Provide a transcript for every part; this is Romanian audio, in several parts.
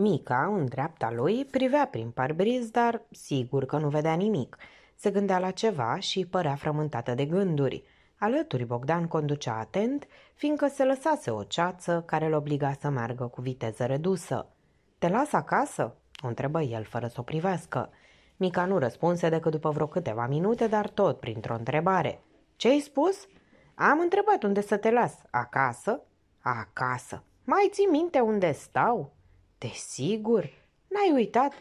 Mica, în dreapta lui, privea prin parbriz, dar sigur că nu vedea nimic. Se gândea la ceva și părea frământată de gânduri. Alături Bogdan conducea atent, fiindcă se lăsase o ceață care îl obliga să meargă cu viteză redusă. Te las acasă?" o întrebă el fără să o privească. Mica nu răspunse decât după vreo câteva minute, dar tot printr-o întrebare. Ce-ai spus?" Am întrebat unde să te las. Acasă?" Acasă. Mai ții minte unde stau?" Desigur, n-ai uitat?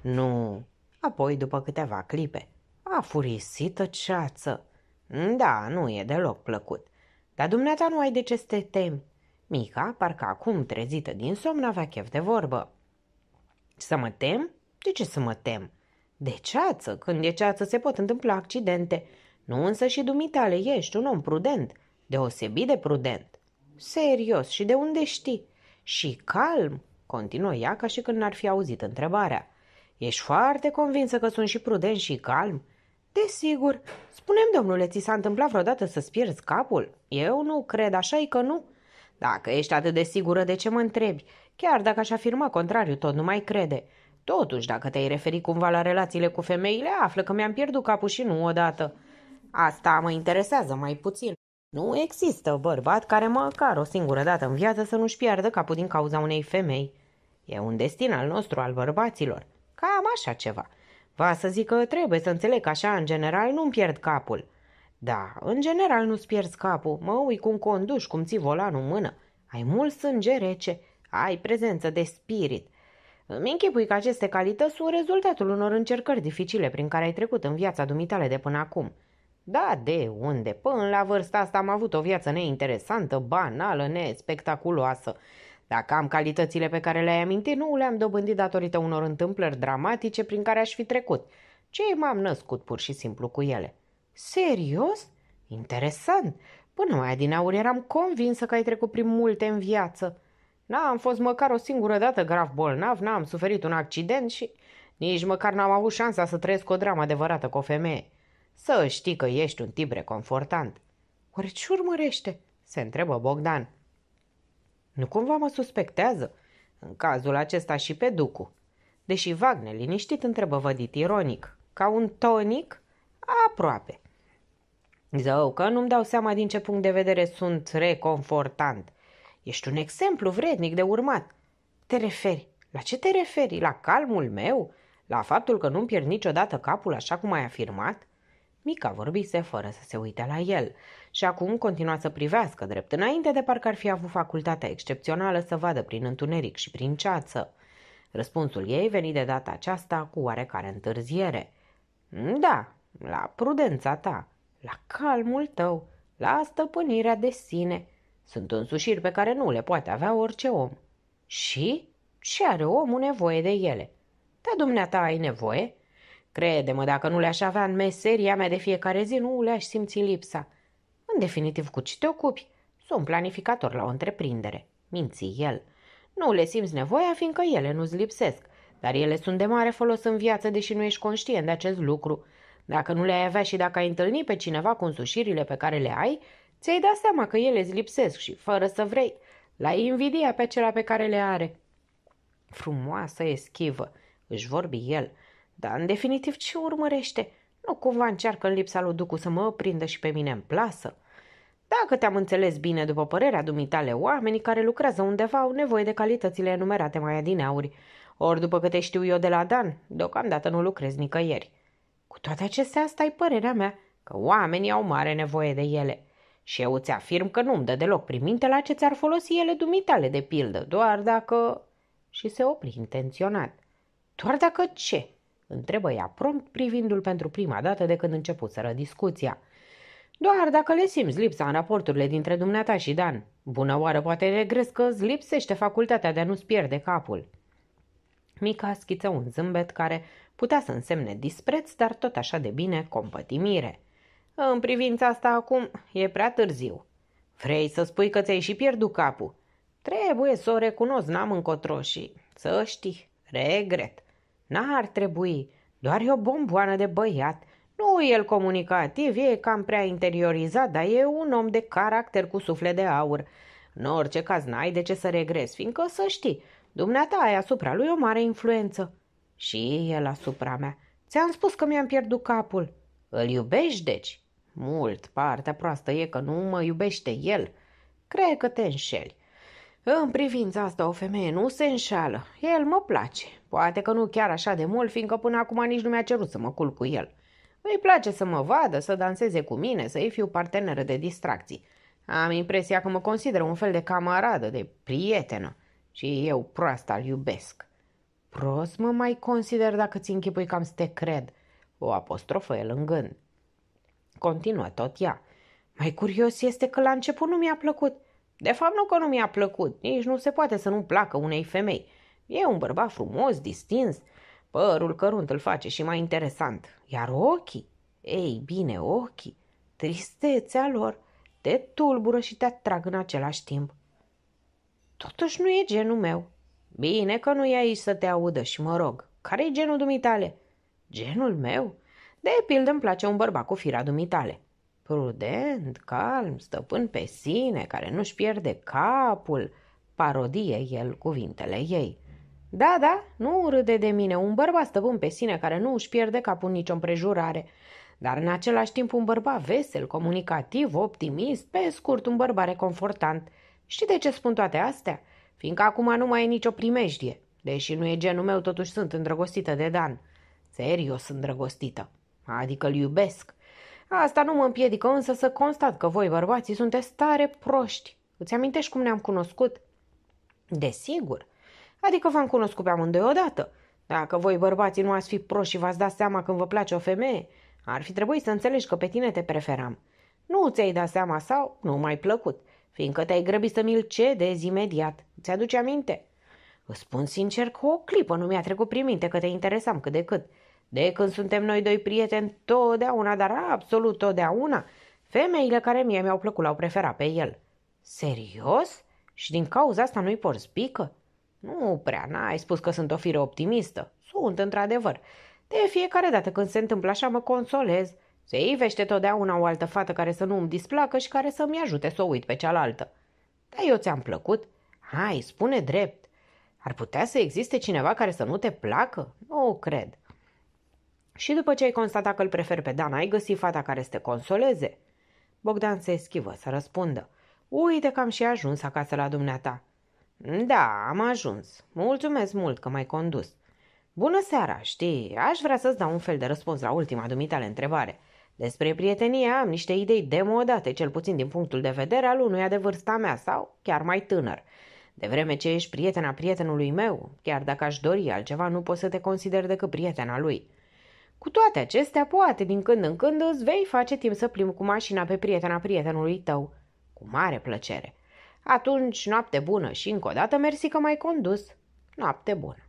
Nu. Apoi, după câteva clipe, a furisită ceață. Da, nu e deloc plăcut. Dar dumneata nu ai de ce să te temi. Mica, parcă acum trezită din somn, avea chef de vorbă. Să mă tem? De ce să mă tem? De ceață, când e ceață se pot întâmpla accidente. Nu însă și dumitale, ești un om prudent, deosebit de prudent. Serios, și de unde știi? Și calm, Continuă ea ca și când n-ar fi auzit întrebarea. Ești foarte convinsă că sunt și prudent și calm? Desigur. Spunem, domnule, ți s-a întâmplat vreodată să-ți pierzi capul? Eu nu cred, așa e că nu. Dacă ești atât de sigură, de ce mă întrebi? Chiar dacă aș afirma contrariu, tot nu mai crede. Totuși, dacă te-ai referit cumva la relațiile cu femeile, află că mi-am pierdut capul și nu odată. Asta mă interesează mai puțin. Nu există bărbat care măcar o singură dată în viață să nu-și piardă capul din cauza unei femei. E un destin al nostru, al bărbaților. Cam așa ceva. Va să zic că trebuie să înțeleg așa, în general, nu-mi pierd capul. Da, în general nu-ți pierzi capul, mă ui cum conduci, cum ții volanul în mână. Ai mult sânge rece, ai prezență de spirit. Îmi închipui că aceste calități sunt rezultatul unor încercări dificile prin care ai trecut în viața dumitale de până acum. Da, de unde? Până la vârsta asta am avut o viață neinteresantă, banală, nespectaculoasă. Dacă am calitățile pe care le-ai amintit, nu le-am dobândit datorită unor întâmplări dramatice prin care aș fi trecut, Cei m-am născut pur și simplu cu ele. Serios? Interesant! Până mai din aur eram convinsă că ai trecut prin multe în viață. N-am fost măcar o singură dată grav bolnav, n-am suferit un accident și nici măcar n-am avut șansa să trăiesc o dramă adevărată cu o femeie. Să știi că ești un tip reconfortant. Oare ce urmărește? Se întrebă Bogdan. Nu cumva mă suspectează? În cazul acesta și pe Ducu. Deși Wagner, liniștit, întrebă vădit ironic. Ca un tonic? Aproape. Zău că nu-mi dau seama din ce punct de vedere sunt reconfortant. Ești un exemplu vrednic de urmat. Te referi? La ce te referi? La calmul meu? La faptul că nu-mi pierd niciodată capul așa cum ai afirmat? Mica vorbise fără să se uite la el și acum continua să privească drept înainte de parcă ar fi avut facultatea excepțională să vadă prin întuneric și prin ceață. Răspunsul ei veni de data aceasta cu oarecare întârziere. Da, la prudența ta, la calmul tău, la stăpânirea de sine. Sunt însușiri pe care nu le poate avea orice om. Și? Și are omul nevoie de ele. Da, dumneata ai nevoie? Crede-mă, dacă nu le-aș avea în meseria mea de fiecare zi, nu le-aș simți lipsa. În definitiv, cu ce te ocupi? Sunt planificator la o întreprindere. Minți el. Nu le simți nevoia, fiindcă ele nu-ți lipsesc. Dar ele sunt de mare folos în viață, deși nu ești conștient de acest lucru. Dacă nu le-ai avea și dacă ai întâlni pe cineva cu însușirile pe care le ai, ți-ai dat seama că ele îți lipsesc și, fără să vrei, l-ai invidia pe acela pe care le are. Frumoasă eschivă, își vorbi el – dar, în definitiv, ce urmărește? Nu cumva încearcă în lipsa lui Ducu să mă prindă și pe mine în plasă? Dacă te-am înțeles bine, după părerea dumitale, oamenii care lucrează undeva au nevoie de calitățile enumerate mai adineauri. Ori, după câte știu eu de la Dan, deocamdată nu lucrez nicăieri. Cu toate acestea, asta e părerea mea, că oamenii au mare nevoie de ele. Și eu îți afirm că nu-mi dă deloc prin minte la ce ți-ar folosi ele dumitale, de pildă, doar dacă... Și se opri intenționat. Doar dacă ce? Întrebă ea prompt, privindul pentru prima dată de când începuseră discuția. Doar dacă le simți lipsa în raporturile dintre dumneata și Dan. Bună oară, poate regres că îți lipsește facultatea de a nu-ți pierde capul. Mica schiță un zâmbet care putea să însemne dispreț, dar tot așa de bine compătimire. În privința asta acum e prea târziu. Vrei să spui că ți-ai și pierdut capul? Trebuie să o recunosc, n-am încotro și să știi, regret. N-ar trebui, doar e o bomboană de băiat. Nu el comunicativ, e cam prea interiorizat, dar e un om de caracter cu suflet de aur. În orice caz n-ai de ce să regresi, fiindcă să știi, dumneata ai asupra lui o mare influență. Și el asupra mea. Ți-am spus că mi-am pierdut capul. Îl iubești, deci? Mult, partea proastă e că nu mă iubește el. Cred că te înșeli. În privința asta o femeie nu se înșală. El mă place. Poate că nu chiar așa de mult, fiindcă până acum nici nu mi-a cerut să mă culc cu el. Îi place să mă vadă, să danseze cu mine, să-i fiu parteneră de distracții. Am impresia că mă consideră un fel de camaradă, de prietenă. Și eu proasta îl iubesc. Prost mă mai consider dacă ți închipui cam să te cred. O apostrofă el în gând. Continuă tot ea. Mai curios este că la început nu mi-a plăcut – de fapt, nu că nu mi-a plăcut, nici nu se poate să nu placă unei femei. E un bărbat frumos, distins, părul cărunt îl face și mai interesant. Iar ochii, ei bine, ochii, tristețea lor, te tulbură și te atrag în același timp. Totuși nu e genul meu. Bine că nu e aici să te audă și mă rog, care e genul dumitale? Genul meu? De pildă îmi place un bărbat cu firea dumitale. Prudent, calm, stăpân pe sine, care nu-și pierde capul, parodie el cuvintele ei. Da, da, nu râde de mine, un bărbat stăpân pe sine care nu își pierde capul nicio împrejurare, dar în același timp un bărbat vesel, comunicativ, optimist, pe scurt un bărbat reconfortant. Știi de ce spun toate astea? Fiindcă acum nu mai e nicio primejdie. Deși nu e genul meu, totuși sunt îndrăgostită de Dan. Serios îndrăgostită. Adică îl iubesc. Asta nu mă împiedică însă să constat că voi, bărbații, sunteți tare proști. Îți amintești cum ne-am cunoscut? Desigur. Adică v-am cunoscut pe amândoi odată. Dacă voi, bărbații, nu ați fi proști și v-ați dat seama când vă place o femeie, ar fi trebuit să înțelegi că pe tine te preferam. Nu ți-ai dat seama sau nu mai plăcut, fiindcă te-ai grăbit să mi-l cedezi imediat. Ți-aduce aminte? Îți spun sincer că o clipă nu mi-a trecut prin minte că te interesam cât de cât. De când suntem noi doi prieteni, totdeauna, dar absolut totdeauna, femeile care mie mi-au plăcut l-au preferat pe el. Serios? Și din cauza asta nu-i porți pică? Nu prea, n-ai spus că sunt o fire optimistă. Sunt, într-adevăr. De fiecare dată când se întâmplă așa, mă consolez. Se ivește totdeauna o altă fată care să nu îmi displacă și care să-mi ajute să o uit pe cealaltă. Dar eu ți-am plăcut? Hai, spune drept. Ar putea să existe cineva care să nu te placă? Nu cred. Și după ce ai constatat că îl prefer pe Dan, ai găsit fata care să te consoleze? Bogdan se schivă să răspundă. Uite că am și ajuns acasă la dumneata. Da, am ajuns. Mulțumesc mult că m-ai condus. Bună seara, știi, aș vrea să-ți dau un fel de răspuns la ultima dumitale întrebare. Despre prietenie am niște idei demodate, cel puțin din punctul de vedere al unuia de vârsta mea sau chiar mai tânăr. De vreme ce ești prietena prietenului meu, chiar dacă aș dori altceva, nu pot să te consider decât prietena lui. Cu toate acestea, poate din când în când îți vei face timp să plimbi cu mașina pe prietena prietenului tău. Cu mare plăcere. Atunci, noapte bună și încă o dată mersi că mai condus. Noapte bună.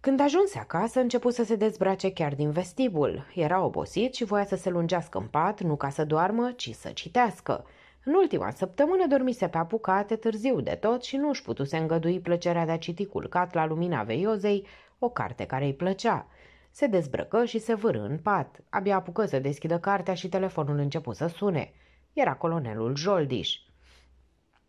Când ajunse acasă, început să se dezbrace chiar din vestibul. Era obosit și voia să se lungească în pat, nu ca să doarmă, ci să citească. În ultima săptămână dormise pe apucate târziu de tot și nu își putuse îngădui plăcerea de a citi culcat la lumina veiozei o carte care îi plăcea. Se dezbrăcă și se vârâ în pat. Abia apucă să deschidă cartea și telefonul începu să sune. Era colonelul Joldiș.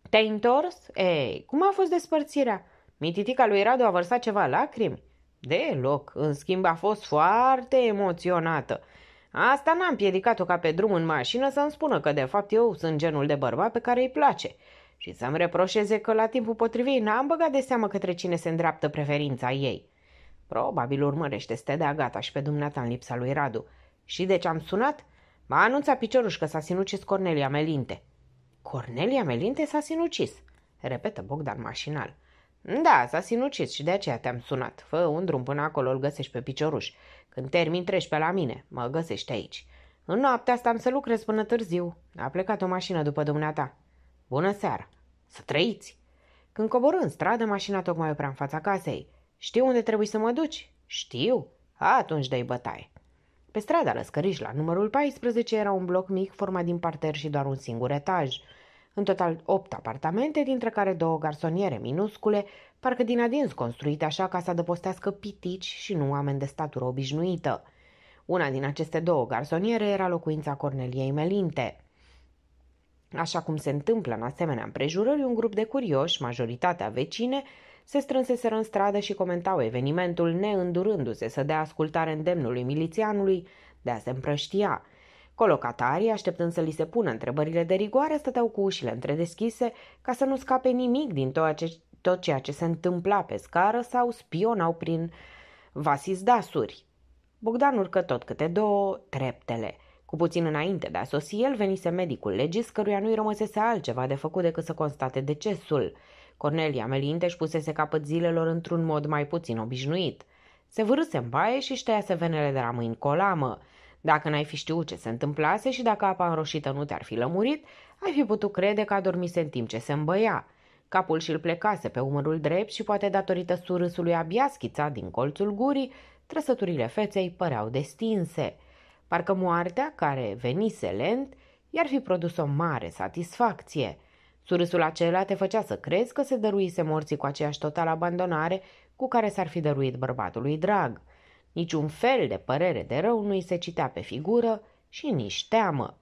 Te-ai întors? Ei, cum a fost despărțirea? Mititica lui Radu a vărsat ceva lacrimi? Deloc, în schimb a fost foarte emoționată. Asta n-am piedicat-o ca pe drum în mașină să-mi spună că de fapt eu sunt genul de bărbat pe care îi place și să-mi reproșeze că la timpul potrivit n-am băgat de seamă către cine se îndreaptă preferința ei. Probabil urmărește stedea gata și pe dumneata în lipsa lui Radu. Și de ce am sunat? M-a anunțat piciorul că s-a sinucis Cornelia Melinte. Cornelia Melinte s-a sinucis, repetă Bogdan mașinal. Da, s-a sinucis și de aceea te-am sunat. Fă un drum până acolo, îl găsești pe picioruș. Când termin, treci pe la mine. Mă găsești aici. În noaptea asta am să lucrez până târziu. A plecat o mașină după dumneata. Bună seara! Să trăiți! Când cobor în stradă, mașina tocmai oprea în fața casei. Știu unde trebuie să mă duci? Știu. Atunci dai bătaie. Pe strada Lăscăriș, la numărul 14, era un bloc mic format din parter și doar un singur etaj. În total 8 apartamente, dintre care două garsoniere minuscule, parcă din adins construite așa ca să adăpostească pitici și nu oameni de statură obișnuită. Una din aceste două garsoniere era locuința Corneliei Melinte. Așa cum se întâmplă în asemenea împrejurări, un grup de curioși, majoritatea vecine, se strânseseră în stradă și comentau evenimentul, neîndurându-se să dea ascultare îndemnului milițianului de a se împrăștia. Colocatarii, așteptând să li se pună întrebările de rigoare, stăteau cu ușile întredeschise ca să nu scape nimic din tot, ce, tot ceea ce se întâmpla pe scară sau spionau prin vasizdasuri. Bogdan urcă tot câte două treptele. Cu puțin înainte de a sosi el, venise medicul legis, căruia nu-i rămăsese altceva de făcut decât să constate decesul. Cornelia Melinte își pusese capăt zilelor într-un mod mai puțin obișnuit. Se vârâse în baie și ștea se venele de la mâini colamă. Dacă n-ai fi știut ce se întâmplase și dacă apa înroșită nu te-ar fi lămurit, ai fi putut crede că adormise în timp ce se îmbăia. Capul și-l plecase pe umărul drept și poate datorită surâsului abia schițat din colțul gurii, trăsăturile feței păreau destinse. Parcă moartea, care venise lent, i-ar fi produs o mare satisfacție – Surâsul acela te făcea să crezi că se dăruise morții cu aceeași totală abandonare cu care s-ar fi dăruit bărbatului drag. Niciun fel de părere de rău nu-i se citea pe figură și nici teamă.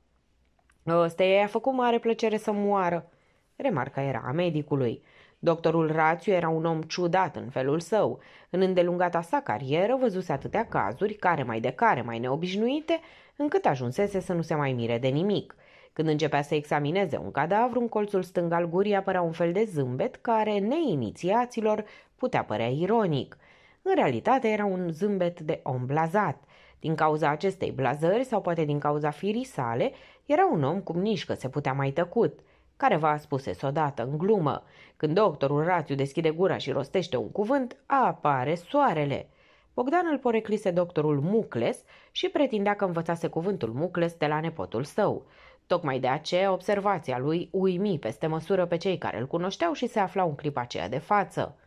Ăsta i-a făcut mare plăcere să moară, remarca era a medicului. Doctorul Rațiu era un om ciudat în felul său. În îndelungata sa carieră văzuse atâtea cazuri, care mai de care mai neobișnuite, încât ajunsese să nu se mai mire de nimic – când începea să examineze un cadavru, în colțul stâng al gurii apărea un fel de zâmbet care, neinițiaților, putea părea ironic. În realitate era un zâmbet de om blazat. Din cauza acestei blazări, sau poate din cauza firii sale, era un om cum nici că se putea mai tăcut. Careva a spus odată, în glumă, când doctorul Rațiu deschide gura și rostește un cuvânt, apare soarele. Bogdan îl poreclise doctorul Mucles și pretindea că învățase cuvântul Mucles de la nepotul său. Tocmai de aceea observația lui uimi peste măsură pe cei care îl cunoșteau și se aflau în clipa aceea de față.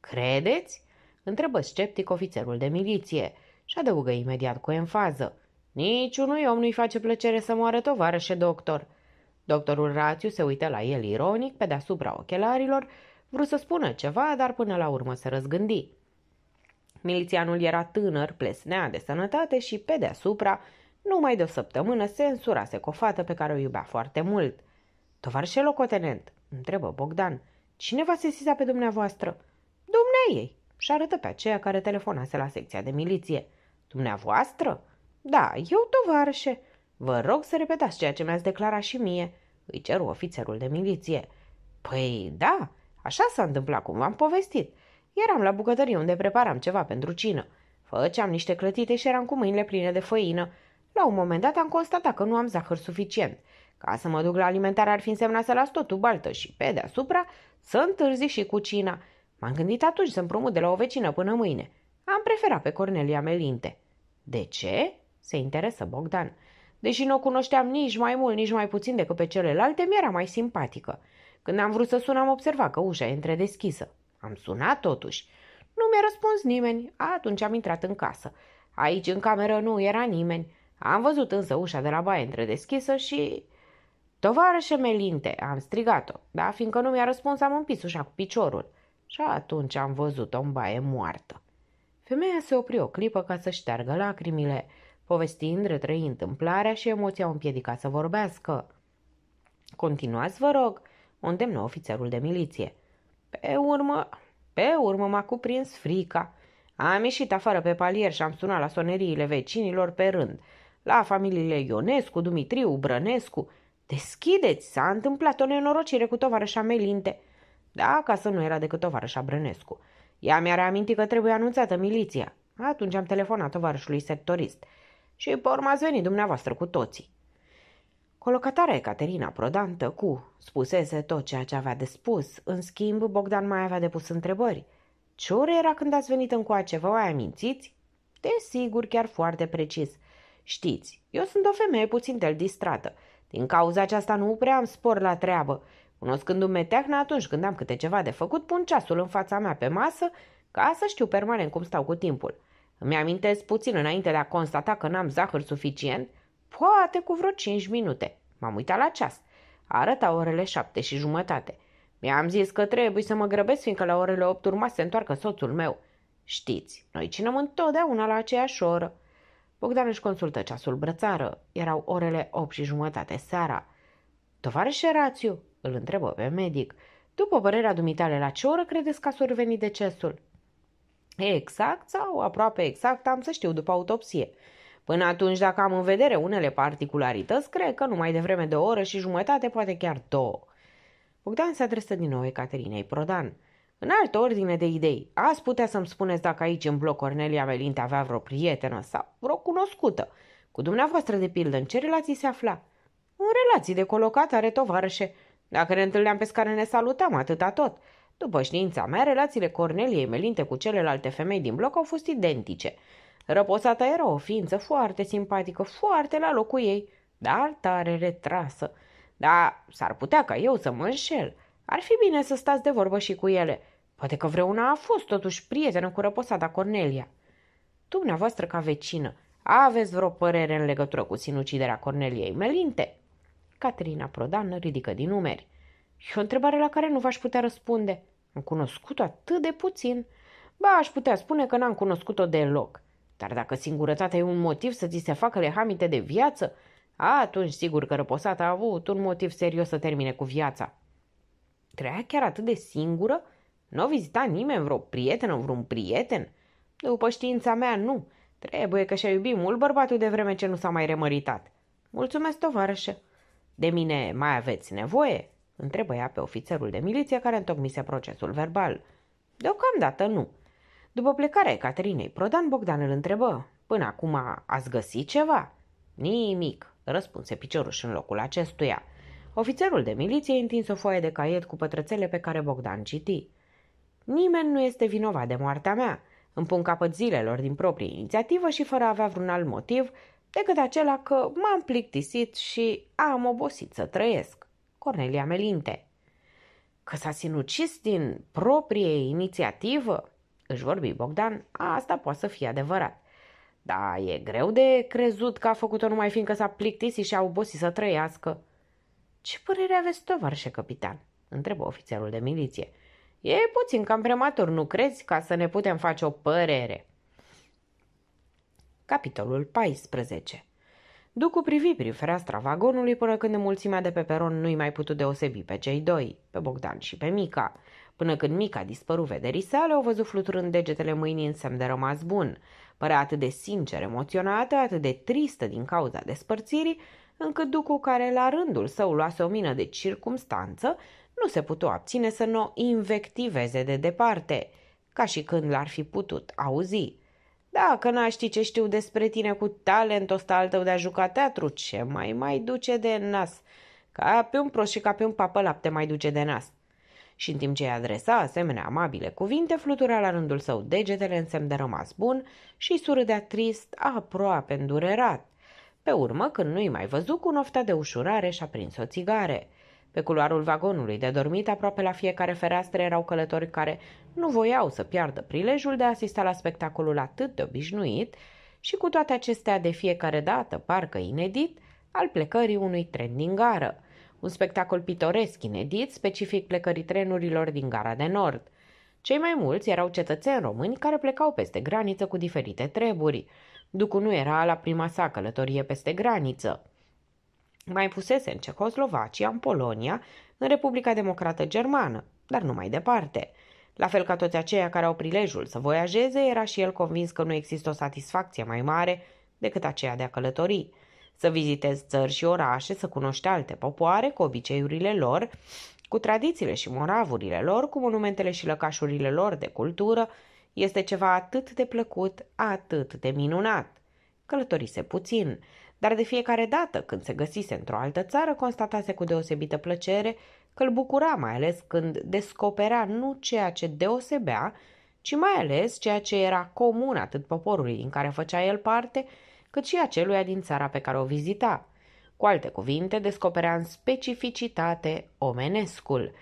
Credeți? întrebă sceptic ofițerul de miliție și adăugă imediat cu enfază. Niciunui om nu-i face plăcere să moară tovarășe doctor. Doctorul Rațiu se uită la el ironic pe deasupra ochelarilor, vrut să spună ceva, dar până la urmă se răzgândi. Milițianul era tânăr, plesnea de sănătate și pe deasupra numai de o săptămână se însurase cu o fată pe care o iubea foarte mult. Tovarșe locotenent, întrebă Bogdan, cine va sesiza pe dumneavoastră? Dumnea ei, și arătă pe aceea care telefonase la secția de miliție. Dumneavoastră? Da, eu, tovarășe. Vă rog să repetați ceea ce mi-ați declarat și mie, îi ceru ofițerul de miliție. Păi da, așa s-a întâmplat cum v-am povestit. Eram la bucătărie unde preparam ceva pentru cină. Făceam niște clătite și eram cu mâinile pline de făină la un moment dat am constatat că nu am zahăr suficient. Ca să mă duc la alimentare ar fi însemnat să las totul baltă și pe deasupra să întârzi și cu cina. M-am gândit atunci să împrumut de la o vecină până mâine. Am preferat pe Cornelia Melinte. De ce? Se interesă Bogdan. Deși nu o cunoșteam nici mai mult, nici mai puțin decât pe celelalte, mi-era mai simpatică. Când am vrut să sun, am observat că ușa e întredeschisă. Am sunat totuși. Nu mi-a răspuns nimeni. Atunci am intrat în casă. Aici, în cameră, nu era nimeni. Am văzut însă ușa de la baie întredeschisă și... Tovarășe Melinte, am strigat-o, dar fiindcă nu mi-a răspuns, am împins ușa cu piciorul. Și atunci am văzut-o în baie moartă. Femeia se opri o clipă ca să șteargă lacrimile, povestind, retrăind întâmplarea și emoția o împiedica să vorbească. Continuați, vă rog, o îndemnă ofițerul de miliție. Pe urmă, pe urmă m-a cuprins frica. Am ieșit afară pe palier și am sunat la soneriile vecinilor pe rând – la familiile Ionescu, Dumitriu, Brănescu. Deschideți, s-a întâmplat o nenorocire cu tovarășa Melinte. Da, ca să nu era decât tovarășa Brănescu. Ea mi-a reamintit că trebuie anunțată miliția. Atunci am telefonat tovarășului sectorist. Și pe urmă ați venit dumneavoastră cu toții. Colocatarea Caterina Prodantă cu spusese tot ceea ce avea de spus. În schimb, Bogdan mai avea de pus întrebări. Ce oră era când ați venit încoace? Vă mai amintiți? Desigur, chiar foarte precis. Știți, eu sunt o femeie puțin del distrată. Din cauza aceasta nu prea am spor la treabă. Cunoscându-mi meteahnă atunci când am câte ceva de făcut, pun ceasul în fața mea pe masă ca să știu permanent cum stau cu timpul. Îmi amintesc puțin înainte de a constata că n-am zahăr suficient, poate cu vreo cinci minute. M-am uitat la ceas. Arăta orele șapte și jumătate. Mi-am zis că trebuie să mă grăbesc, fiindcă la orele opt urma să se întoarcă soțul meu. Știți, noi cinăm întotdeauna la aceeași oră. Bogdan își consultă ceasul brățară. Erau orele 8 și jumătate seara. Tovarășe Rațiu, îl întrebă pe medic, după părerea dumitale la ce oră credeți că a survenit decesul? Exact sau aproape exact am să știu după autopsie. Până atunci, dacă am în vedere unele particularități, cred că numai devreme de o oră și jumătate, poate chiar două. Bogdan se adresă din nou Ecaterinei Prodan – în altă ordine de idei, ați putea să-mi spuneți dacă aici în bloc Cornelia Melinte avea vreo prietenă sau vreo cunoscută. Cu dumneavoastră, de pildă, în ce relații se afla? În relații de are tovarășe. Dacă ne întâlneam pe scară, ne salutam, atâta tot. După știința mea, relațiile Corneliei Melinte cu celelalte femei din bloc au fost identice. Răposata era o ființă foarte simpatică, foarte la locul ei, dar tare retrasă. Dar s-ar putea ca eu să mă înșel. Ar fi bine să stați de vorbă și cu ele. Poate că vreuna a fost totuși prietenă cu răposada Cornelia. Dumneavoastră ca vecină, aveți vreo părere în legătură cu sinuciderea Corneliei Melinte? Caterina Prodan ridică din numeri. E o întrebare la care nu v-aș putea răspunde. Am cunoscut-o atât de puțin. Ba, aș putea spune că n-am cunoscut-o deloc. Dar dacă singurătatea e un motiv să ți se facă lehamite de viață, atunci sigur că răposata a avut un motiv serios să termine cu viața. Trăia chiar atât de singură? Nu o vizita nimeni, vreo prietenă, vreun prieten? După știința mea, nu. Trebuie că și-a iubit mult bărbatul de vreme ce nu s-a mai remăritat. Mulțumesc, tovarășe. De mine mai aveți nevoie? Întrebă ea pe ofițerul de miliție care întocmise procesul verbal. Deocamdată nu. După plecarea Caterinei Prodan, Bogdan îl întrebă. Până acum ați găsit ceva? Nimic, răspunse piciorul în locul acestuia. Ofițerul de miliție întins o foaie de caiet cu pătrățele pe care Bogdan citi. Nimeni nu este vinovat de moartea mea. Îmi pun capăt zilelor din proprie inițiativă și fără a avea vreun alt motiv decât acela că m-am plictisit și am obosit să trăiesc. Cornelia Melinte Că s-a sinucis din proprie inițiativă? Își vorbi Bogdan, asta poate să fie adevărat. Da, e greu de crezut că a făcut-o numai fiindcă s-a plictisit și a obosit să trăiască. Ce părere aveți, tovarășe capitan?" întrebă ofițerul de miliție. E puțin cam prematur, nu crezi, ca să ne putem face o părere?" Capitolul 14 Ducu cu privi prin fereastra vagonului până când mulțimea de pe peron nu-i mai putut deosebi pe cei doi, pe Bogdan și pe Mica. Până când Mica dispăru vederii sale, o văzut fluturând degetele mâinii în semn de rămas bun. Părea atât de sincer emoționată, atât de tristă din cauza despărțirii, încât ducul care la rândul său luase o mină de circumstanță, nu se putu abține să nu o invectiveze de departe, ca și când l-ar fi putut auzi. Dacă n-aș ști ce știu despre tine cu talentul ăsta al tău de a juca teatru, ce mai mai duce de nas? Ca pe un prost și ca pe un papă lapte mai duce de nas. Și în timp ce îi adresa asemenea amabile cuvinte, flutura la rândul său degetele în semn de rămas bun și surâdea trist, aproape îndurerat. Pe urmă, când nu-i mai văzut cu nofta de ușurare și-a prins o țigare. Pe culoarul vagonului de dormit, aproape la fiecare fereastră erau călători care nu voiau să piardă prilejul de a asista la spectacolul atât de obișnuit și cu toate acestea de fiecare dată, parcă inedit, al plecării unui tren din gară. Un spectacol pitoresc inedit, specific plecării trenurilor din gara de nord. Cei mai mulți erau cetățeni români care plecau peste graniță cu diferite treburi. Ducu nu era la prima sa călătorie peste graniță. Mai fusese în Cehoslovacia, în Polonia, în Republica Democrată Germană, dar nu mai departe. La fel ca toți aceia care au prilejul să voiajeze, era și el convins că nu există o satisfacție mai mare decât aceea de a călători. Să vizitezi țări și orașe, să cunoști alte popoare cu obiceiurile lor, cu tradițiile și moravurile lor, cu monumentele și lăcașurile lor de cultură este ceva atât de plăcut, atât de minunat. Călătorise puțin, dar de fiecare dată când se găsise într-o altă țară, constatase cu deosebită plăcere că îl bucura, mai ales când descopera nu ceea ce deosebea, ci mai ales ceea ce era comun atât poporului din care făcea el parte, cât și aceluia din țara pe care o vizita. Cu alte cuvinte, descoperea în specificitate omenescul –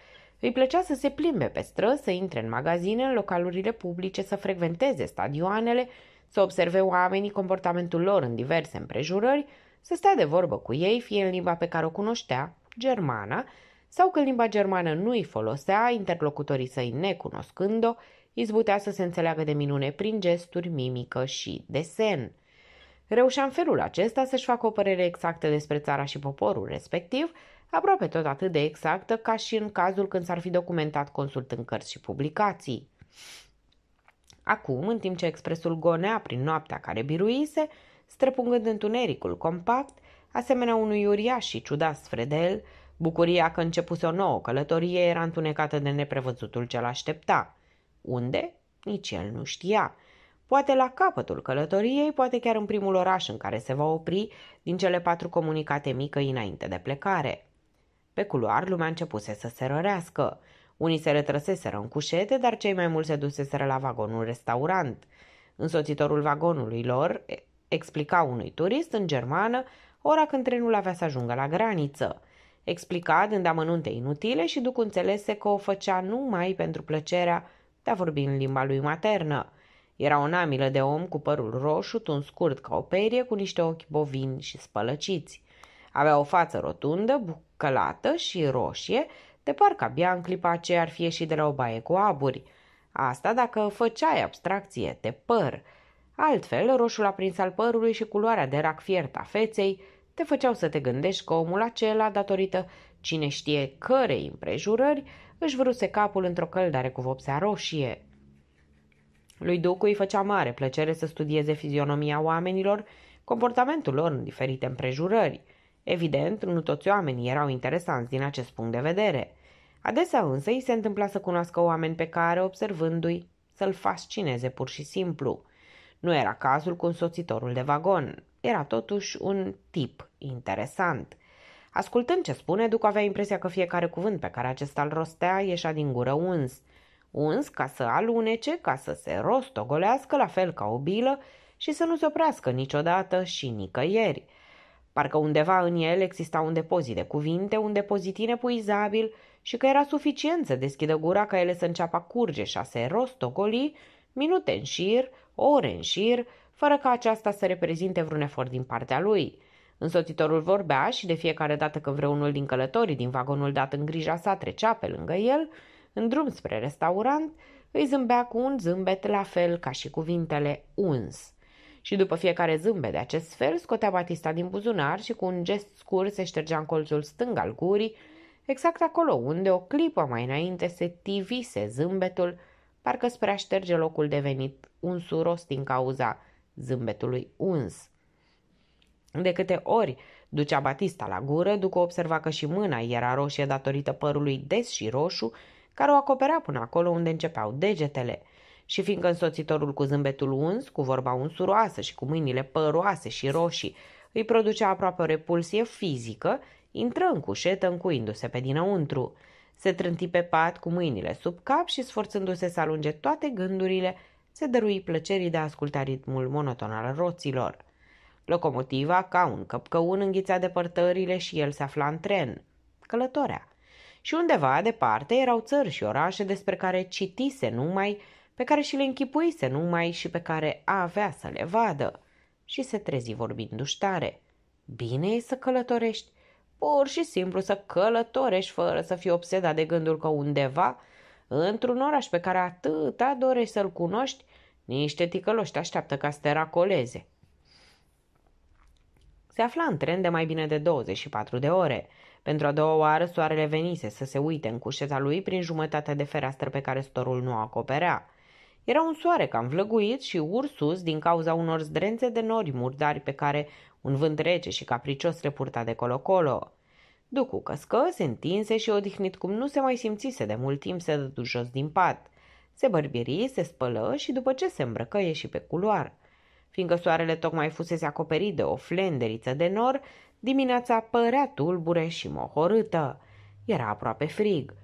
îi plăcea să se plimbe pe stră, să intre în magazine, în localurile publice, să frecventeze stadioanele, să observe oamenii, comportamentul lor în diverse împrejurări, să stea de vorbă cu ei, fie în limba pe care o cunoștea, germana, sau că limba germană nu îi folosea, interlocutorii săi necunoscând-o, izbutea să se înțeleagă de minune prin gesturi, mimică și desen. Reușea în felul acesta să-și facă o părere exactă despre țara și poporul respectiv, aproape tot atât de exactă ca și în cazul când s-ar fi documentat consultând cărți și publicații. Acum, în timp ce expresul gonea prin noaptea care biruise, străpungând întunericul compact, asemenea unui uriaș și ciudat sfredel, bucuria că începuse o nouă călătorie era întunecată de neprevăzutul ce l-aștepta. Unde? Nici el nu știa. Poate la capătul călătoriei, poate chiar în primul oraș în care se va opri din cele patru comunicate mică înainte de plecare. Pe culoar lumea începuse să se rărească. Unii se retrăseseră în cușete, dar cei mai mulți se duseseră la vagonul restaurant. Însoțitorul vagonului lor explica unui turist în germană ora când trenul avea să ajungă la graniță. Explica dând amănunte inutile și duc înțelese că o făcea numai pentru plăcerea de a vorbi în limba lui maternă. Era o namilă de om cu părul roșu, un scurt ca o perie, cu niște ochi bovini și spălăciți. Avea o față rotundă, bu- călată și roșie, de parcă abia în clipa aceea ar fi ieșit de la o baie cu aburi. Asta dacă făceai abstracție de păr. Altfel, roșul aprins al părului și culoarea de rac fiert a feței te făceau să te gândești că omul acela, datorită cine știe cărei împrejurări, își vruse capul într-o căldare cu vopsea roșie. Lui Ducu îi făcea mare plăcere să studieze fizionomia oamenilor, comportamentul lor în diferite împrejurări – Evident, nu toți oamenii erau interesanți din acest punct de vedere. Adesea însă îi se întâmpla să cunoască oameni pe care, observându-i, să-l fascineze pur și simplu. Nu era cazul cu însoțitorul de vagon. Era totuși un tip interesant. Ascultând ce spune, Duc avea impresia că fiecare cuvânt pe care acesta îl rostea ieșea din gură uns. Uns ca să alunece, ca să se rostogolească la fel ca o bilă și să nu se oprească niciodată și nicăieri. Parcă undeva în el exista un depozit de cuvinte, un depozit inepuizabil și că era suficient să deschidă gura ca ele să înceapă a curge și a se rostogoli minute în șir, ore în șir, fără ca aceasta să reprezinte vreun efort din partea lui. Însoțitorul vorbea și de fiecare dată când vreunul din călătorii din vagonul dat în grija sa trecea pe lângă el, în drum spre restaurant, îi zâmbea cu un zâmbet la fel ca și cuvintele uns și după fiecare zâmbet de acest fel scotea Batista din buzunar și cu un gest scurt se ștergea în colțul stâng al gurii, exact acolo unde o clipă mai înainte se tivise zâmbetul, parcă spre a șterge locul devenit unsuros din cauza zâmbetului uns. De câte ori ducea Batista la gură, Ducu observa că și mâna era roșie datorită părului des și roșu, care o acoperea până acolo unde începeau degetele – și fiindcă însoțitorul cu zâmbetul uns, cu vorba unsuroasă și cu mâinile păroase și roșii, îi producea aproape o repulsie fizică, intră în cușetă încuindu-se pe dinăuntru. Se trânti pe pat cu mâinile sub cap și sforțându-se să alunge toate gândurile, se dărui plăcerii de a asculta ritmul monoton al roților. Locomotiva, ca un căpcăun, înghițea depărtările și el se afla în tren. Călătorea. Și undeva, departe, erau țări și orașe despre care citise numai pe care și le închipuise numai și pe care avea să le vadă. Și se trezi vorbindu-și tare. Bine e să călătorești, pur și simplu să călătorești fără să fii obsedat de gândul că undeva, într-un oraș pe care atâta dorești să-l cunoști, niște ticăloși te așteaptă ca să te racoleze. Se afla în tren de mai bine de 24 de ore. Pentru a doua oară soarele venise să se uite în cușeta lui prin jumătatea de fereastră pe care storul nu o acoperea. Era un soare cam vlăguit și ursus din cauza unor zdrențe de nori murdari pe care un vânt rece și capricios le purta de colo-colo. Ducu căscă, se întinse și odihnit cum nu se mai simțise de mult timp se dădu jos din pat. Se bărbiri, se spălă și după ce se îmbrăcă ieși pe culoar. Fiindcă soarele tocmai fusese acoperit de o flenderiță de nor, dimineața părea tulbure și mohorâtă. Era aproape frig.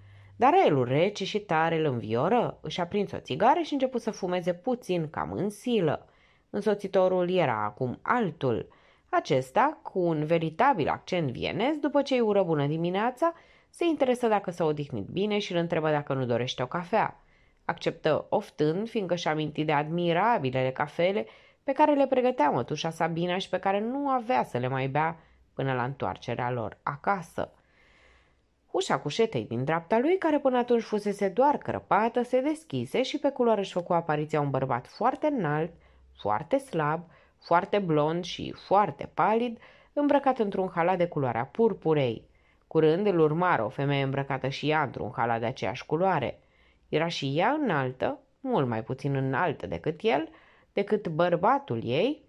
Dar elul rece și tare îl învioră, își aprins o țigară și început să fumeze puțin, cam în silă. Însoțitorul era acum altul. Acesta, cu un veritabil accent vienez, după ce îi ură bună dimineața, se interesă dacă s-a odihnit bine și îl întrebă dacă nu dorește o cafea. Acceptă oftând, fiindcă și-a mintit de admirabilele cafele pe care le pregătea mătușa Sabina și pe care nu avea să le mai bea până la întoarcerea lor acasă. Ușa cușetei din dreapta lui, care până atunci fusese doar crăpată, se deschise și pe culoare își făcu apariția un bărbat foarte înalt, foarte slab, foarte blond și foarte palid, îmbrăcat într-un halat de culoarea purpurei. Curând îl urma o femeie îmbrăcată și ea într-un halat de aceeași culoare. Era și ea înaltă, mult mai puțin înaltă decât el, decât bărbatul ei,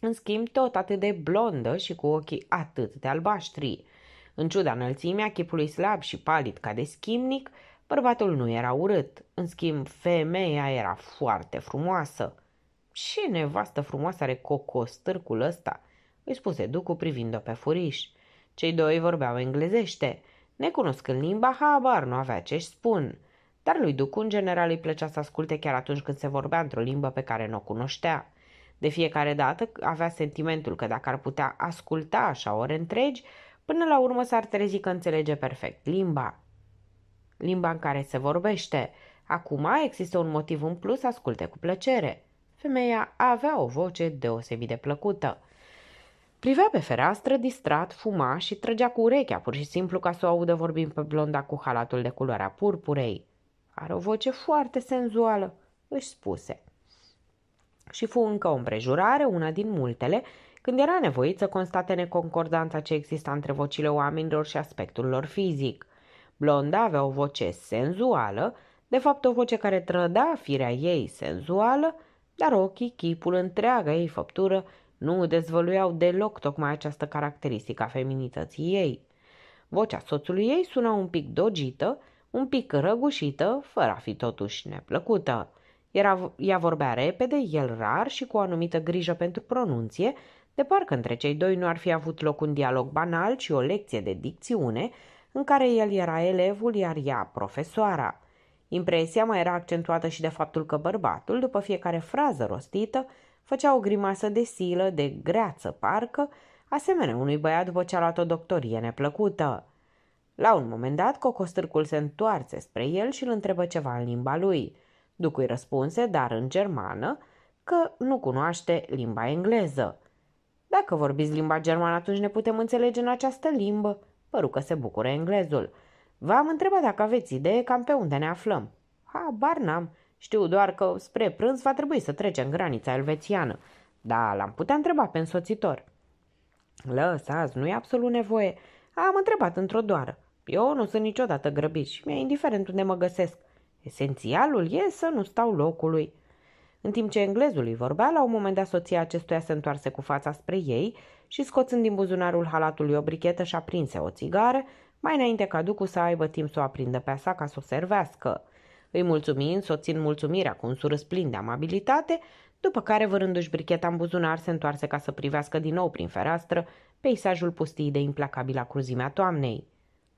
în schimb tot atât de blondă și cu ochii atât de albaștri. În ciuda înălțimea chipului slab și palid ca de schimnic, bărbatul nu era urât. În schimb, femeia era foarte frumoasă. Ce nevastă frumoasă are cocos târcul ăsta?" îi spuse Ducu privind-o pe furiș. Cei doi vorbeau englezește. Necunoscând limba, habar nu avea ce-și spun. Dar lui Ducu în general îi plăcea să asculte chiar atunci când se vorbea într-o limbă pe care nu o cunoștea. De fiecare dată avea sentimentul că dacă ar putea asculta așa ore întregi, Până la urmă s-ar trezi că înțelege perfect limba. Limba în care se vorbește. Acum există un motiv în plus, asculte cu plăcere. Femeia avea o voce deosebit de plăcută. Privea pe fereastră, distrat, fuma și trăgea cu urechea, pur și simplu ca să o audă vorbind pe blonda cu halatul de culoarea purpurei. Are o voce foarte senzuală, își spuse. Și fu încă o împrejurare, una din multele, când era nevoit să constate neconcordanța ce exista între vocile oamenilor și aspectul lor fizic. Blonda avea o voce senzuală, de fapt o voce care trăda firea ei senzuală, dar ochii, chipul, întreaga ei făptură nu dezvăluiau deloc tocmai această caracteristică a feminității ei. Vocea soțului ei suna un pic dogită, un pic răgușită, fără a fi totuși neplăcută. Era, ea vorbea repede, el rar și cu o anumită grijă pentru pronunție, de parcă între cei doi nu ar fi avut loc un dialog banal, ci o lecție de dicțiune, în care el era elevul, iar ea profesoara. Impresia mai era accentuată și de faptul că bărbatul, după fiecare frază rostită, făcea o grimasă de silă, de greață parcă, asemenea unui băiat după ce a luat o doctorie neplăcută. La un moment dat, cocostârcul se întoarce spre el și îl întrebă ceva în limba lui. Ducui răspunse, dar în germană, că nu cunoaște limba engleză. Dacă vorbiți limba germană, atunci ne putem înțelege în această limbă. Păru că se bucură englezul. V-am întrebat dacă aveți idee cam pe unde ne aflăm. Habar n-am. Știu doar că spre prânz va trebui să trecem granița elvețiană. Da, l-am putea întreba pe însoțitor. Lăsați, nu e absolut nevoie. Am întrebat într-o doară. Eu nu sunt niciodată grăbit și mi-e indiferent unde mă găsesc. Esențialul e să nu stau locului. În timp ce englezul îi vorbea, la un moment dat soția acestuia se întoarse cu fața spre ei și, scoțând din buzunarul halatului o brichetă, și aprinse o țigară, mai înainte ca ducul să aibă timp să o aprindă pe sa ca să o servească. Îi mulțumind, soțin mulțumirea cu un surâs plin de amabilitate, după care, vărându și bricheta în buzunar, se întoarse ca să privească din nou prin fereastră peisajul pustii de implacabilă cruzimea toamnei.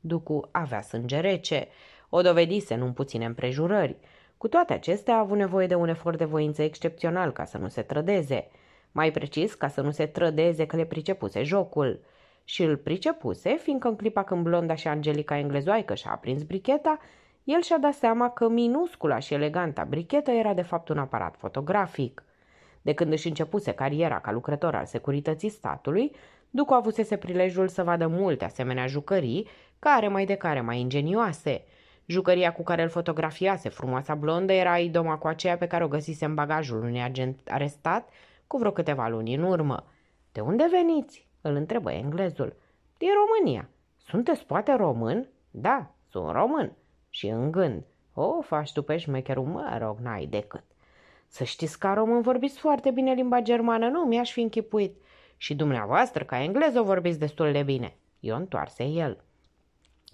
Ducu avea sânge rece. O dovedise în un puține împrejurări. Cu toate acestea, a avut nevoie de un efort de voință excepțional ca să nu se trădeze. Mai precis, ca să nu se trădeze că le pricepuse jocul. Și îl pricepuse, fiindcă în clipa când blonda și Angelica englezoaică și-a aprins bricheta, el și-a dat seama că minuscula și eleganta brichetă era de fapt un aparat fotografic. De când își începuse cariera ca lucrător al securității statului, Ducu avusese prilejul să vadă multe asemenea jucării, care mai de care mai ingenioase – Jucăria cu care îl fotografiase frumoasa blondă era idoma cu aceea pe care o găsise în bagajul unui agent arestat cu vreo câteva luni în urmă. De unde veniți?" îl întrebă englezul. Din România. Sunteți poate român?" Da, sunt român." Și în gând. O, faci tu pe șmecherul, mă rog, n-ai decât." Să știți că român vorbiți foarte bine limba germană, nu mi-aș fi închipuit. Și dumneavoastră, ca engleză, o vorbiți destul de bine." Eu întoarse el.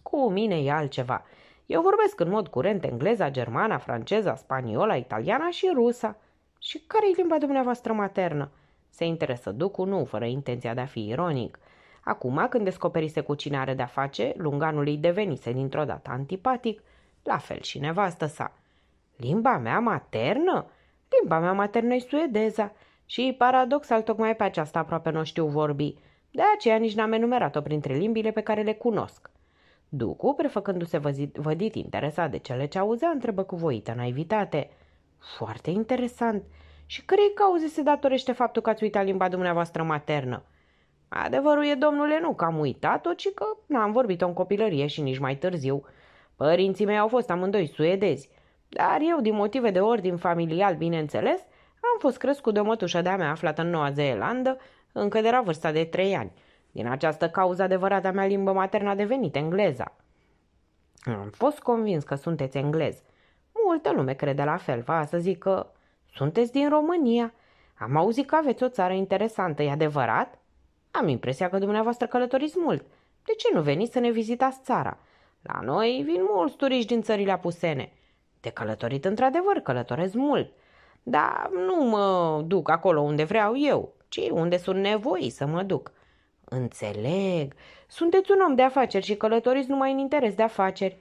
Cu mine e altceva." Eu vorbesc în mod curent engleza, germana, franceza, spaniola, italiana și rusa. Și care-i limba dumneavoastră maternă? Se interesă ducul, nu, fără intenția de a fi ironic. Acum, când descoperise cu cine are de-a face, lunganul îi devenise dintr-o dată antipatic, la fel și nevastă sa. Limba mea maternă? Limba mea maternă e suedeza și, paradoxal, tocmai pe aceasta aproape nu știu vorbi. De aceea nici n-am enumerat-o printre limbile pe care le cunosc. Ducu, prefăcându-se vădit interesat de cele ce auzea, întrebă cu voită naivitate. Foarte interesant. Și cărei cauze se datorește faptul că ați uitat limba dumneavoastră maternă? Adevărul e, domnule, nu că am uitat-o, ci că n-am vorbit-o în copilărie și nici mai târziu. Părinții mei au fost amândoi suedezi, dar eu, din motive de ordin familial, bineînțeles, am fost crescut de o mătușă de-a mea aflată în Noua Zeelandă, încă de la vârsta de trei ani – din această cauză, adevărata mea limbă maternă a devenit engleza. Am fost convins că sunteți englez. Multă lume crede la fel, va să zic că sunteți din România. Am auzit că aveți o țară interesantă, e adevărat? Am impresia că dumneavoastră călătoriți mult. De ce nu veniți să ne vizitați țara? La noi vin mulți turiști din țările apusene. De călătorit, într-adevăr, călătoresc mult. Dar nu mă duc acolo unde vreau eu, ci unde sunt nevoi să mă duc. Înțeleg. Sunteți un om de afaceri și călătoriți numai în interes de afaceri.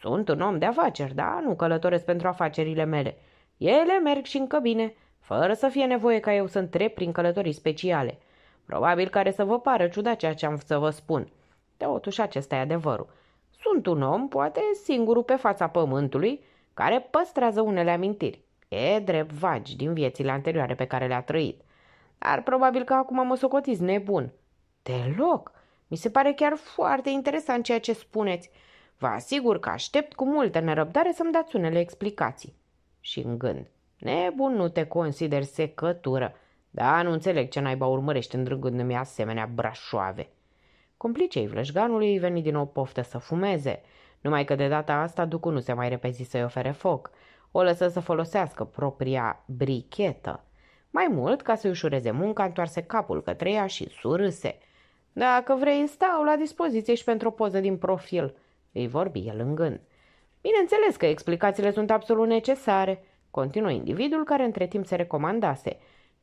Sunt un om de afaceri, da, nu călătoresc pentru afacerile mele. Ele merg și încă bine, fără să fie nevoie ca eu să întreb prin călătorii speciale. Probabil care să vă pară ciudat ceea ce am să vă spun. Totuși acesta e adevărul. Sunt un om, poate singurul pe fața pământului, care păstrează unele amintiri. E drept vagi din viețile anterioare pe care le-a trăit. Dar probabil că acum mă socotiți nebun. Deloc. Mi se pare chiar foarte interesant ceea ce spuneți. Vă asigur că aștept cu multă nerăbdare să-mi dați unele explicații. Și în gând, nebun, nu te consider secătură. Da, nu înțeleg ce naiba urmărești îndrângându-mi asemenea brașoave. Complicei vlășganului veni din nou poftă să fumeze, numai că de data asta Ducu nu se mai repezi să-i ofere foc. O lăsă să folosească propria brichetă. Mai mult, ca să-i ușureze munca, întoarse capul către ea și surâse – dacă vrei, stau la dispoziție și pentru o poză din profil, îi vorbi el în gând. Bineînțeles că explicațiile sunt absolut necesare, continuă individul care între timp se recomandase.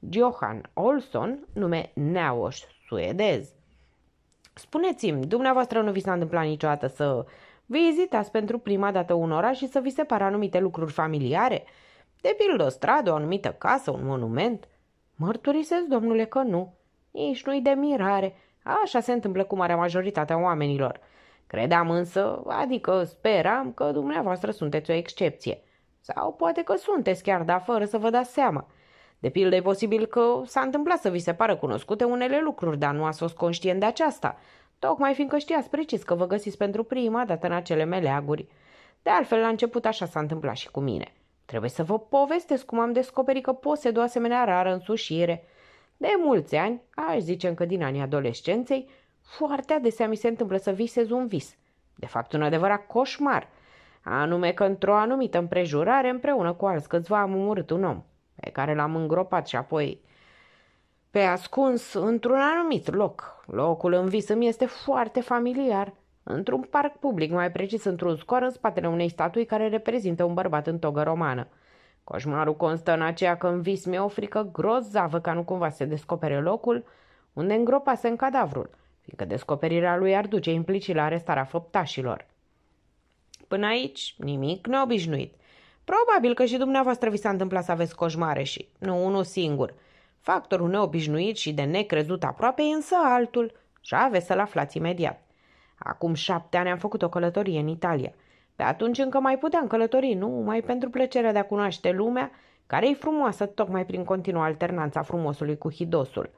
Johan Olson, nume neaoș suedez. Spuneți-mi, dumneavoastră nu vi s-a întâmplat niciodată să vizitați pentru prima dată un oraș și să vi se pară anumite lucruri familiare? De pildă o stradă, o anumită casă, un monument? Mărturisesc, domnule, că nu. Nici nu-i de mirare. Așa se întâmplă cu marea majoritatea oamenilor. Credeam însă, adică speram că dumneavoastră sunteți o excepție. Sau poate că sunteți chiar, dar fără să vă dați seama. De pildă, e posibil că s-a întâmplat să vi se pară cunoscute unele lucruri, dar nu ați fost conștient de aceasta, tocmai fiindcă știați precis că vă găsiți pentru prima dată în acele meleaguri. De altfel, la început așa s-a întâmplat și cu mine. Trebuie să vă povestesc cum am descoperit că posedă o asemenea rară însușire, de mulți ani, aș zice încă din anii adolescenței, foarte adesea mi se întâmplă să visez un vis. De fapt, un adevărat coșmar. Anume că într-o anumită împrejurare, împreună cu alți câțiva, am omorât un om, pe care l-am îngropat și apoi pe ascuns într-un anumit loc. Locul în vis îmi este foarte familiar, într-un parc public, mai precis într-un scor în spatele unei statui care reprezintă un bărbat în togă romană. Coșmarul constă în aceea că în vis mi-e o frică grozavă ca nu cumva se descopere locul unde îngropase în cadavrul, fiindcă descoperirea lui ar duce implicit la arestarea făptașilor. Până aici, nimic neobișnuit. Probabil că și dumneavoastră vi s-a întâmplat să aveți coșmare și nu unul singur. Factorul neobișnuit și de necrezut aproape e însă altul și aveți să-l aflați imediat. Acum șapte ani am făcut o călătorie în Italia – pe atunci încă mai puteam călători, nu? Mai pentru plăcerea de a cunoaște lumea, care e frumoasă tocmai prin continuă alternanța frumosului cu hidosul.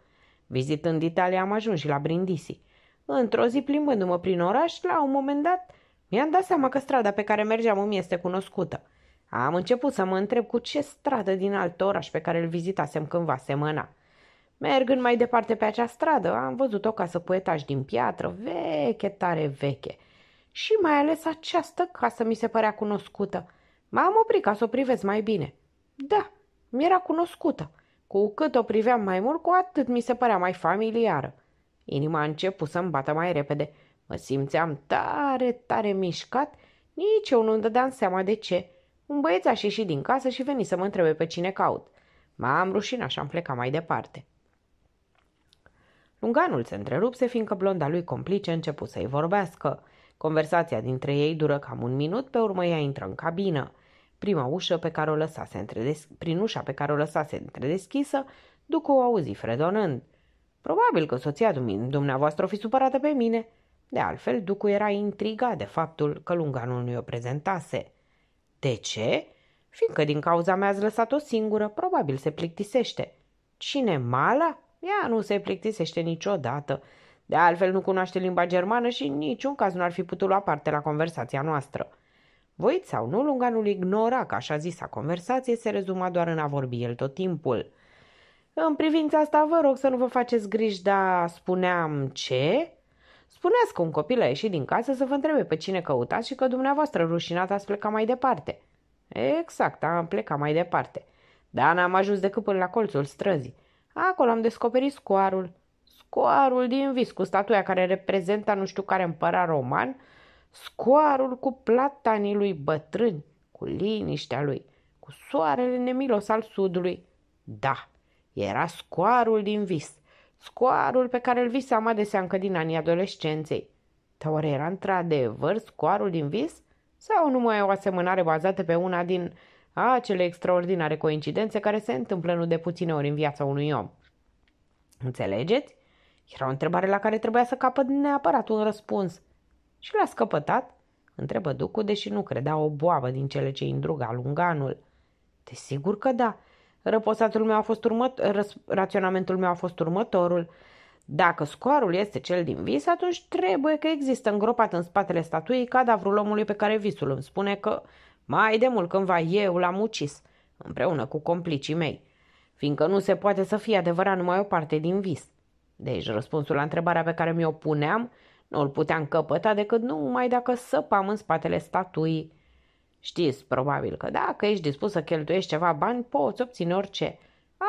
Vizitând Italia am ajuns și la Brindisi. Într-o zi plimbându-mă prin oraș, la un moment dat mi-am dat seama că strada pe care mergeam îmi este cunoscută. Am început să mă întreb cu ce stradă din alt oraș pe care îl vizitasem cândva semăna. Mergând mai departe pe acea stradă, am văzut o casă cu etaj din piatră, veche, tare veche – și mai ales această casă mi se părea cunoscută. M-am oprit ca să o privesc mai bine. Da, mi-era cunoscută. Cu cât o priveam mai mult, cu atât mi se părea mai familiară. Inima a început să-mi bată mai repede. Mă simțeam tare, tare mișcat, nici eu nu îmi dădeam seama de ce. Un băieț a ieșit din casă și veni să mă întrebe pe cine caut. M-am rușinat și am plecat mai departe. Lunganul se întrerupse, fiindcă blonda lui complice început să-i vorbească. Conversația dintre ei dură cam un minut, pe urmă ea intră în cabină. Prima ușă pe care o lăsase întredes- prin ușa pe care o lăsase întredeschisă, Ducu o auzi fredonând. Probabil că soția dumneavoastră o fi supărată pe mine. De altfel, Ducu era intrigat de faptul că lunganul nu-i o prezentase. De ce? Fiindcă din cauza mea ați lăsat-o singură, probabil se plictisește. Cine, Mala? Ea nu se plictisește niciodată. De altfel, nu cunoaște limba germană și în niciun caz nu ar fi putut lua parte la conversația noastră. Voit sau nu, Lunganul ignora că așa zisa conversație se rezuma doar în a vorbi el tot timpul. În privința asta vă rog să nu vă faceți griji, dar spuneam ce? Spuneați că un copil a ieșit din casă să vă întrebe pe cine căutați și că dumneavoastră rușinat ați plecat mai departe. Exact, am plecat mai departe. Dar n-am ajuns decât până la colțul străzii. Acolo am descoperit scoarul scoarul din vis cu statuia care reprezenta nu știu care împărat roman, scoarul cu platanii lui bătrâni, cu liniștea lui, cu soarele nemilos al sudului. Da, era scoarul din vis, scoarul pe care îl visam adesea încă din anii adolescenței. Dar oare era într-adevăr scoarul din vis? Sau numai o asemănare bazată pe una din acele extraordinare coincidențe care se întâmplă nu de puține ori în viața unui om? Înțelegeți? Era o întrebare la care trebuia să capăt neapărat un răspuns. Și l-a scăpătat? Întrebă Ducu, deși nu credea o boabă din cele ce îndruga lunganul. Desigur că da. Răposatul meu a fost următ... Răs... raționamentul meu a fost următorul. Dacă scoarul este cel din vis, atunci trebuie că există îngropat în spatele statuii cadavrul omului pe care visul îmi spune că mai de mult cândva eu l-am ucis, împreună cu complicii mei, fiindcă nu se poate să fie adevărat numai o parte din vis. Deci răspunsul la întrebarea pe care mi-o puneam nu îl puteam căpăta decât numai dacă săpam în spatele statuii. Știți, probabil că dacă ești dispus să cheltuiești ceva bani, poți obține orice.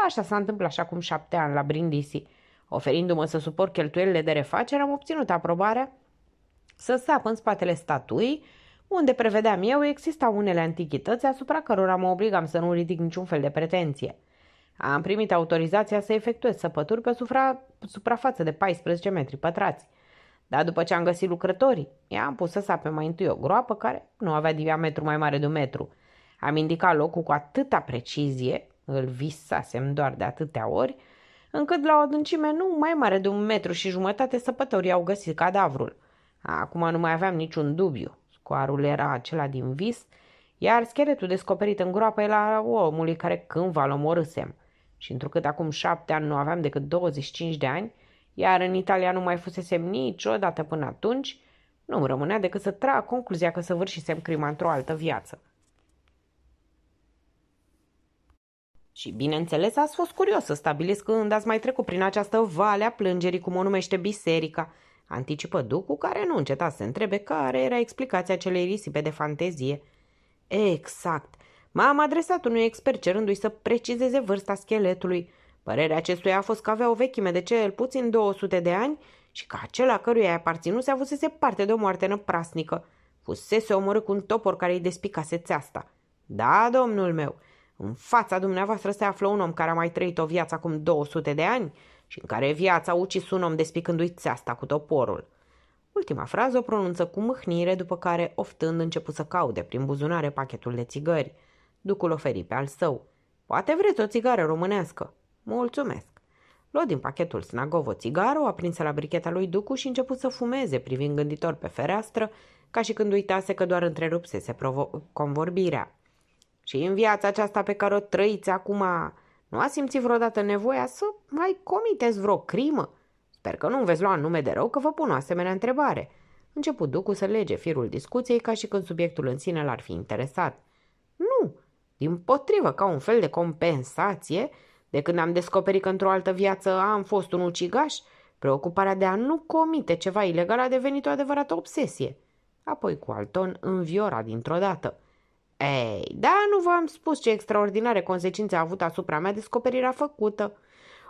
Așa s-a întâmplat așa acum șapte ani la Brindisi. Oferindu-mă să suport cheltuielile de refacere, am obținut aprobarea să sap în spatele statuii, unde prevedeam eu, exista unele antichități asupra cărora mă obligam să nu ridic niciun fel de pretenție. Am primit autorizația să efectuez săpături pe sufra, suprafață de 14 metri pătrați. Dar după ce am găsit lucrătorii, i-am pus să sape mai întâi o groapă care nu avea diametru mai mare de un metru. Am indicat locul cu atâta precizie, îl visasem doar de atâtea ori, încât la o adâncime nu mai mare de un metru și jumătate săpătorii au găsit cadavrul. Acum nu mai aveam niciun dubiu. Scoarul era acela din vis, iar scheletul descoperit în groapă era omului care cândva l omorâsem. Și întrucât acum șapte ani nu aveam decât 25 de ani, iar în Italia nu mai fusesem niciodată până atunci, nu îmi rămânea decât să trag concluzia că săvârșisem crima într-o altă viață. Și bineînțeles ați fost curios să stabiliți când ați mai trecut prin această vale a plângerii, cum o numește biserica, anticipă ducul care nu înceta să se întrebe care era explicația acelei risipe de fantezie. Exact, M-am adresat unui expert cerându-i să precizeze vârsta scheletului. Părerea acestuia a fost că avea o vechime de cel puțin 200 de ani și că acela căruia i-a aparținut se avusese parte de o moarte năprasnică. Fusese omorât cu un topor care îi despicase țeasta. Da, domnul meu, în fața dumneavoastră se află un om care a mai trăit o viață acum 200 de ani și în care viața a ucis un om despicându-i țeasta cu toporul. Ultima frază o pronunță cu mâhnire, după care, oftând, început să caude prin buzunare pachetul de țigări. Ducul oferi pe al său. Poate vreți o țigară românească. Mulțumesc. Luă din pachetul Snagov o țigară, o aprinse la bricheta lui Ducu și început să fumeze, privind gânditor pe fereastră, ca și când uitase că doar întrerupsese convorbirea. Și în viața aceasta pe care o trăiți acum, nu a simțit vreodată nevoia să mai comiteți vreo crimă? Sper că nu veți lua nume de rău că vă pun o asemenea întrebare. Început Ducu să lege firul discuției ca și când subiectul în sine l-ar fi interesat. Nu, din potrivă, ca un fel de compensație, de când am descoperit că într-o altă viață am fost un ucigaș, preocuparea de a nu comite ceva ilegal a devenit o adevărată obsesie. Apoi cu Alton înviora dintr-o dată. Ei, da, nu v-am spus ce extraordinare consecințe a avut asupra mea descoperirea făcută.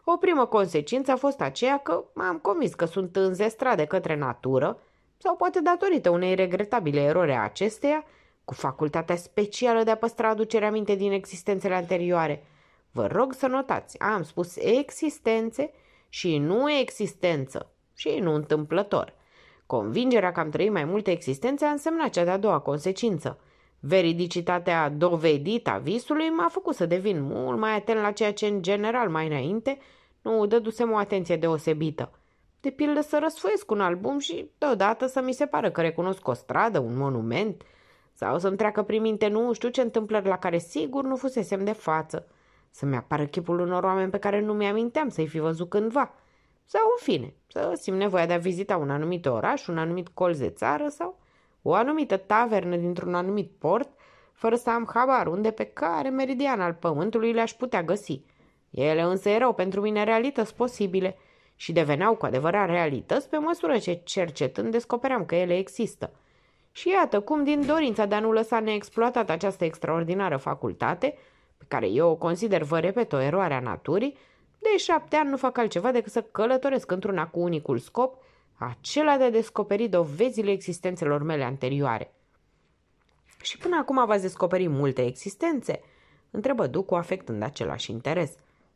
O primă consecință a fost aceea că m-am convins că sunt înzestrat de către natură, sau poate datorită unei regretabile erori a acesteia, cu facultatea specială de a păstra aducerea minte din existențele anterioare. Vă rog să notați, am spus existențe și nu existență și nu întâmplător. Convingerea că am trăit mai multe existențe a însemnat cea de-a doua consecință. Veridicitatea dovedită a visului m-a făcut să devin mult mai atent la ceea ce, în general, mai înainte, nu dădusem o atenție deosebită. De pildă să răsfoiesc un album și deodată să mi se pară că recunosc o stradă, un monument – sau să-mi treacă prin minte nu știu ce întâmplări la care sigur nu fusesem de față. Să-mi apară chipul unor oameni pe care nu mi-aminteam să-i fi văzut cândva. Sau, în fine, să simt nevoia de a vizita un anumit oraș, un anumit colț de țară sau o anumită tavernă dintr-un anumit port, fără să am habar unde pe care meridian al pământului le-aș putea găsi. Ele însă erau pentru mine realități posibile – și deveneau cu adevărat realități pe măsură ce cercetând descopeream că ele există. Și iată cum, din dorința de a nu lăsa neexploatat această extraordinară facultate, pe care eu o consider, vă repet, o eroare a naturii, de șapte ani nu fac altceva decât să călătoresc într-una cu unicul scop, acela de a descoperi dovezile existențelor mele anterioare. Și până acum v-ați descoperit multe existențe? Întrebă Ducu afectând același interes.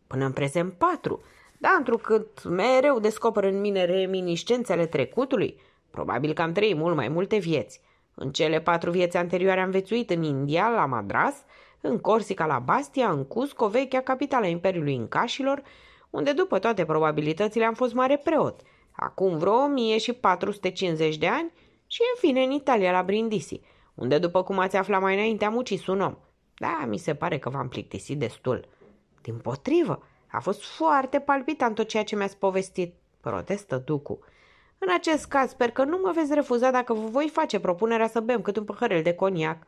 Până în prezent patru, dar întrucât mereu descoper în mine reminiscențele trecutului, Probabil că am trăit mult mai multe vieți. În cele patru vieți anterioare am vețuit în India, la Madras, în Corsica, la Bastia, în Cusco, vechea capitala Imperiului Incașilor, unde după toate probabilitățile am fost mare preot, acum vreo 1450 de ani și în fine în Italia, la Brindisi, unde, după cum ați aflat mai înainte, am ucis un om. Da, mi se pare că v-am plictisit destul. Din potrivă, a fost foarte palpitant tot ceea ce mi-ați povestit, protestă ducul. În acest caz, sper că nu mă veți refuza dacă vă voi face propunerea să bem cât un păhărel de coniac.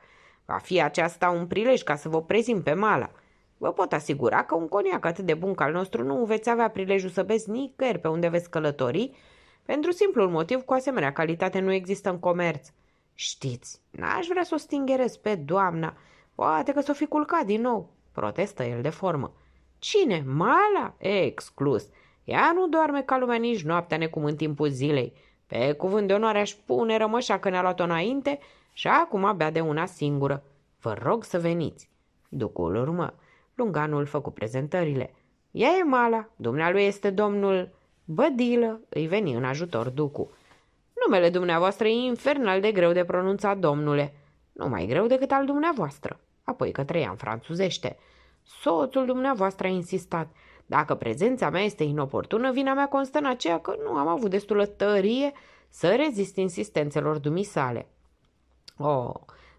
Va fi aceasta un prilej ca să vă prezint pe mala. Vă pot asigura că un coniac atât de bun ca al nostru nu veți avea prilejul să beți nicăieri pe unde veți călători, pentru simplul motiv că asemenea calitate nu există în comerț. Știți, n-aș vrea să o stingerez pe doamna. Poate că s-o fi culcat din nou, protestă el de formă. Cine? Mala? E exclus. Ea nu doarme ca lumea nici noaptea necum în timpul zilei. Pe cuvânt de onoare aș pune rămășa că ne-a luat-o înainte și acum abia de una singură. Vă rog să veniți. Ducul urmă. Lunganul făcu prezentările. Ea e Mala, dumnealui este domnul Bădilă, îi veni în ajutor Ducu. Numele dumneavoastră e infernal de greu de pronunțat, domnule. Nu mai greu decât al dumneavoastră. Apoi către ea în franțuzește. Soțul dumneavoastră a insistat. Dacă prezența mea este inoportună, vina mea constă în aceea că nu am avut destulă tărie să rezist insistențelor dumisale. Oh,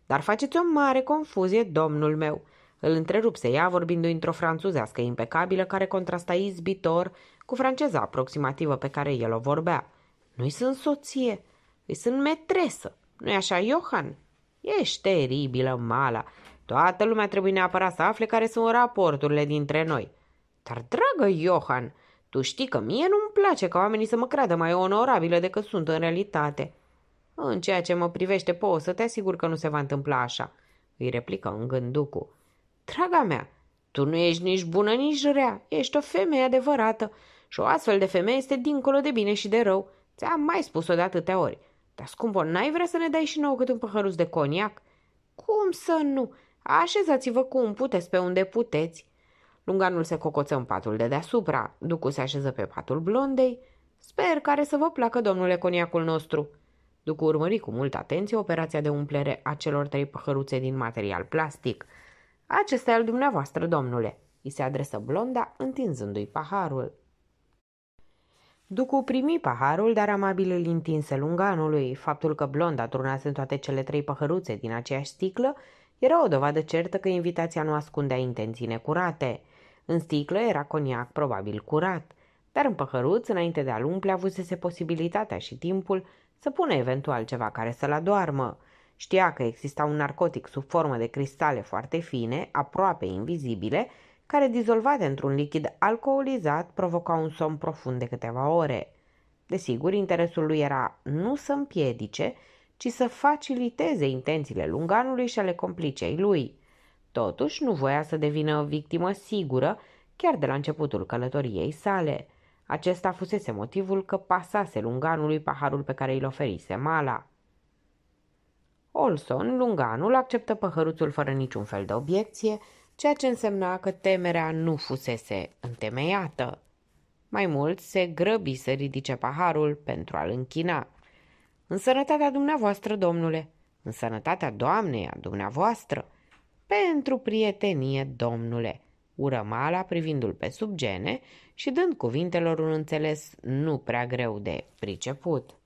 dar faceți o mare confuzie, domnul meu!" Îl întrerupse ea vorbindu într-o franțuzească impecabilă care contrasta izbitor cu franceza aproximativă pe care el o vorbea. Nu-i sunt soție, îi sunt metresă. Nu-i așa, Johan? Ești teribilă, Mala. Toată lumea trebuie neapărat să afle care sunt raporturile dintre noi. Dar, dragă Johan, tu știi că mie nu-mi place ca oamenii să mă creadă mai onorabilă decât sunt în realitate. În ceea ce mă privește, po, să te asigur că nu se va întâmpla așa, îi replică în gânducu. Draga mea, tu nu ești nici bună, nici rea, ești o femeie adevărată și o astfel de femeie este dincolo de bine și de rău. Ți-am mai spus-o de atâtea ori. Dar, scumpo, n-ai vrea să ne dai și nouă cât un păhăruț de coniac? Cum să nu? Așezați-vă cum puteți pe unde puteți. Lunganul se cocoță în patul de deasupra, Ducu se așeză pe patul blondei. Sper care să vă placă, domnule coniacul nostru. Ducu urmări cu multă atenție operația de umplere a celor trei păhăruțe din material plastic. Acesta e al dumneavoastră, domnule, îi se adresă blonda, întinzându-i paharul. Ducu primi paharul, dar amabil îl întinse lunganului. Faptul că blonda turnase în toate cele trei păhăruțe din aceeași sticlă era o dovadă certă că invitația nu ascundea intenții necurate. În sticlă era coniac, probabil curat, dar în păhăruț, înainte de a-l umple, avusese posibilitatea și timpul să pună eventual ceva care să-l adoarmă. Știa că exista un narcotic sub formă de cristale foarte fine, aproape invizibile, care dizolvate într-un lichid alcoolizat provoca un somn profund de câteva ore. Desigur, interesul lui era nu să împiedice, ci să faciliteze intențiile lunganului și ale complicei lui. Totuși, nu voia să devină o victimă sigură chiar de la începutul călătoriei sale. Acesta fusese motivul că pasase lunganului paharul pe care îl oferise Mala. Olson, lunganul, acceptă păhăruțul fără niciun fel de obiecție, ceea ce însemna că temerea nu fusese întemeiată. Mai mult, se grăbi să ridice paharul pentru a-l închina. În sănătatea dumneavoastră, domnule! În sănătatea doamnei a dumneavoastră!" Pentru prietenie, domnule, urămala privindu-l pe subgene și dând cuvintelor un înțeles nu prea greu de priceput.